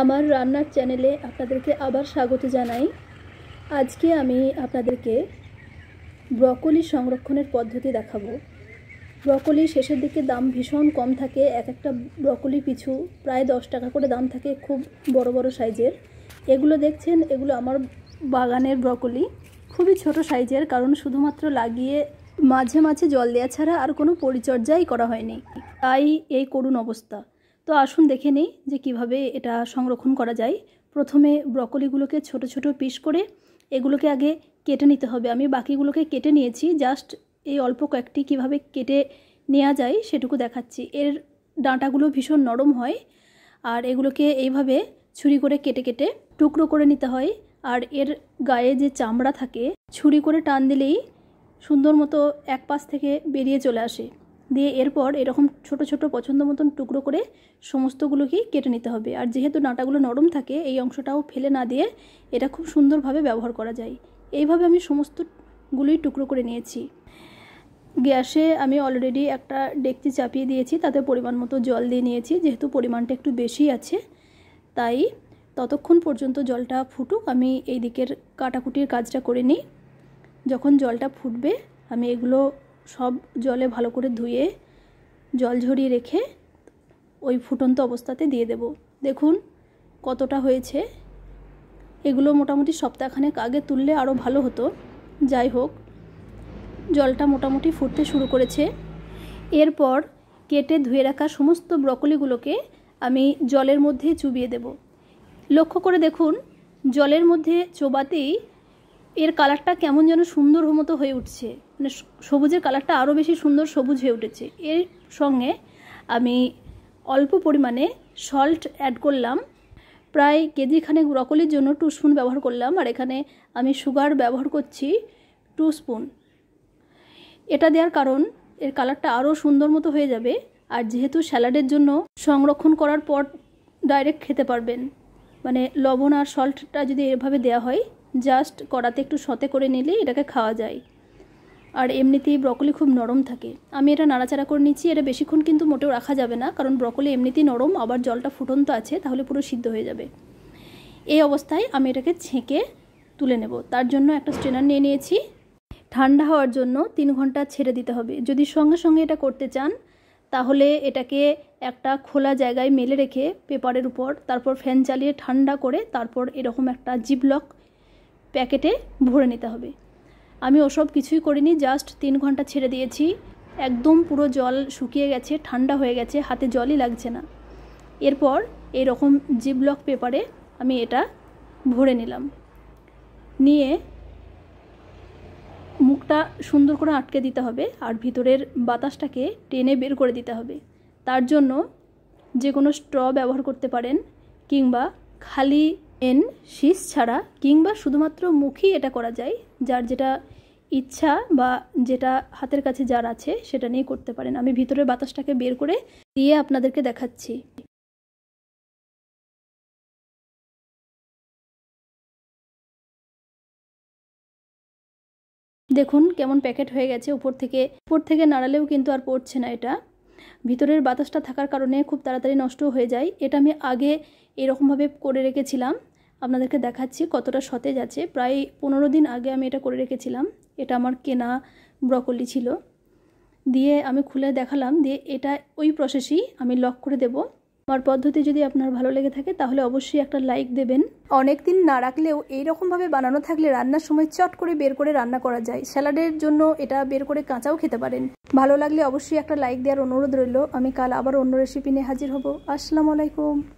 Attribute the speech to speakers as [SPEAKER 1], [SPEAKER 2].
[SPEAKER 1] আমার রান্নার চ্যানেলে আপনাদেরকে আবার স্বাগত জানাই আজকে আমি আপনাদেরকে ব্রকলি সংরক্ষণের পদ্ধতি দেখাবো ব্রকলি শেষের দিকে দাম ভীষণ কম থাকে এক একটা ব্রকলি পিছু প্রায় দশ টাকা করে দাম থাকে খুব বড় বড় সাইজের এগুলো দেখছেন এগুলো আমার বাগানের ব্রকলি খুবই ছোট সাইজের কারণ শুধুমাত্র লাগিয়ে মাঝে মাঝে জল দেওয়া ছাড়া আর কোনো পরিচর্যাই করা হয়নি তাই এই করুণ অবস্থা তো আসুন দেখে নিই যে কিভাবে এটা সংরক্ষণ করা যায় প্রথমে ব্রকলিগুলোকে ছোট ছোট পিস করে এগুলোকে আগে কেটে নিতে হবে আমি বাকিগুলোকে কেটে নিয়েছি জাস্ট এই অল্প কয়েকটি কিভাবে কেটে নেওয়া যায় সেটুকু দেখাচ্ছি এর ডাঁটাগুলো ভীষণ নরম হয় আর এগুলোকে এইভাবে ছুরি করে কেটে কেটে টুকরো করে নিতে হয় আর এর গায়ে যে চামড়া থাকে ছুরি করে টান দিলেই সুন্দর মতো এক পাশ থেকে বেরিয়ে চলে আসে দিয়ে এরপর এরকম ছোট ছোট পছন্দ মতন টুকরো করে সমস্তগুলোকেই কেটে নিতে হবে আর যেহেতু ডাঁটাগুলো নরম থাকে এই অংশটাও ফেলে না দিয়ে এটা খুব সুন্দরভাবে ব্যবহার করা যায় এইভাবে আমি সমস্তগুলোই টুকরো করে নিয়েছি গ্যাসে আমি অলরেডি একটা ডেকচি চাপিয়ে দিয়েছি তাতে পরিমাণ মতো জল দিয়ে নিয়েছি যেহেতু পরিমাণটা একটু বেশি আছে তাই ততক্ষণ পর্যন্ত জলটা ফুটুক আমি এই দিকের কাটাকুটির কাজটা করে নিই যখন জলটা ফুটবে আমি এগুলো সব জলে ভালো করে ধুয়ে জল ঝরিয়ে রেখে ওই ফুটন্ত অবস্থাতে দিয়ে দেব দেখুন কতটা হয়েছে এগুলো মোটামুটি সপ্তাহখানেক আগে তুললে আরও ভালো হতো যাই হোক জলটা মোটামুটি ফুটতে শুরু করেছে এরপর কেটে ধুয়ে রাখা সমস্ত ব্রকলিগুলোকে আমি জলের মধ্যে চুবিয়ে দেব লক্ষ্য করে দেখুন জলের মধ্যে চোবাতেই এর কালারটা কেমন যেন সুন্দর মতো হয়ে উঠছে মানে সবুজের কালারটা আরও বেশি সুন্দর সবুজ হয়ে উঠেছে এর সঙ্গে আমি অল্প পরিমাণে সল্ট অ্যাড করলাম প্রায় কেজিখানেক ব্রকলির জন্য টু স্পুন ব্যবহার করলাম আর এখানে আমি সুগার ব্যবহার করছি টু স্পুন এটা দেওয়ার কারণ এর কালারটা আরও সুন্দর মতো হয়ে যাবে আর যেহেতু স্যালাডের জন্য সংরক্ষণ করার পর ডাইরেক্ট খেতে পারবেন মানে লবণ আর সল্টটা যদি এভাবে দেওয়া হয় জাস্ট কড়াতে একটু সতে করে নিলে এটাকে খাওয়া যায় আর এমনিতেই ব্রকলি খুব নরম থাকে আমি এটা নাড়াচাড়া করে নিচ্ছি এটা বেশিক্ষণ কিন্তু মোটেও রাখা যাবে না কারণ ব্রকলি এমনিতেই নরম আবার জলটা ফুটন্ত আছে তাহলে পুরো সিদ্ধ হয়ে যাবে এই অবস্থায় আমি এটাকে ছেঁকে তুলে নেব তার জন্য একটা স্ট্রেনার নিয়ে নিয়েছি ঠান্ডা হওয়ার জন্য তিন ঘন্টা ছেড়ে দিতে হবে যদি সঙ্গে সঙ্গে এটা করতে চান তাহলে এটাকে একটা খোলা জায়গায় মেলে রেখে পেপারের উপর তারপর ফ্যান চালিয়ে ঠান্ডা করে তারপর এরকম একটা জিপলক প্যাকেটে ভরে নিতে হবে আমি ওসব কিছুই করিনি জাস্ট তিন ঘন্টা ছেড়ে দিয়েছি একদম পুরো জল শুকিয়ে গেছে ঠান্ডা হয়ে গেছে হাতে জলই লাগছে না এরপর এরকম জি পেপারে আমি এটা ভরে নিলাম নিয়ে মুখটা সুন্দর করে আটকে দিতে হবে আর ভিতরের বাতাসটাকে টেনে বের করে দিতে হবে তার জন্য যে কোনো স্ট্র ব্যবহার করতে পারেন কিংবা খালি এন শীষ ছাড়া কিংবা শুধুমাত্র মুখেই এটা করা যায় যার যেটা ইচ্ছা বা যেটা হাতের কাছে যার আছে সেটা নিয়ে করতে পারেন আমি ভিতরের বাতাসটাকে বের করে দিয়ে আপনাদেরকে দেখাচ্ছি দেখুন কেমন প্যাকেট হয়ে গেছে উপর থেকে উপর থেকে নাড়ালেও কিন্তু আর পড়ছে না এটা ভিতরের বাতাসটা থাকার কারণে খুব তাড়াতাড়ি নষ্ট হয়ে যায় এটা আমি আগে এরকমভাবে করে রেখেছিলাম আপনাদেরকে দেখাচ্ছি কতটা সতেজ আছে প্রায় পনেরো দিন আগে আমি এটা করে রেখেছিলাম এটা আমার কেনা ব্রকলি ছিল দিয়ে আমি খুলে দেখালাম দিয়ে এটা ওই প্রসেসই আমি লক করে দেবো আমার পদ্ধতি যদি আপনার ভালো লেগে থাকে তাহলে অবশ্যই একটা লাইক দেবেন অনেক দিন না রাখলেও এইরকমভাবে বানানো থাকলে রান্নার সময় চট করে বের করে রান্না করা যায় স্যালাডের জন্য এটা বের করে কাঁচাও খেতে পারেন ভালো লাগলে অবশ্যই একটা লাইক দেওয়ার অনুরোধ রইল আমি কাল আবার অন্য রেসিপি নিয়ে হাজির হব আসসালামু আলাইকুম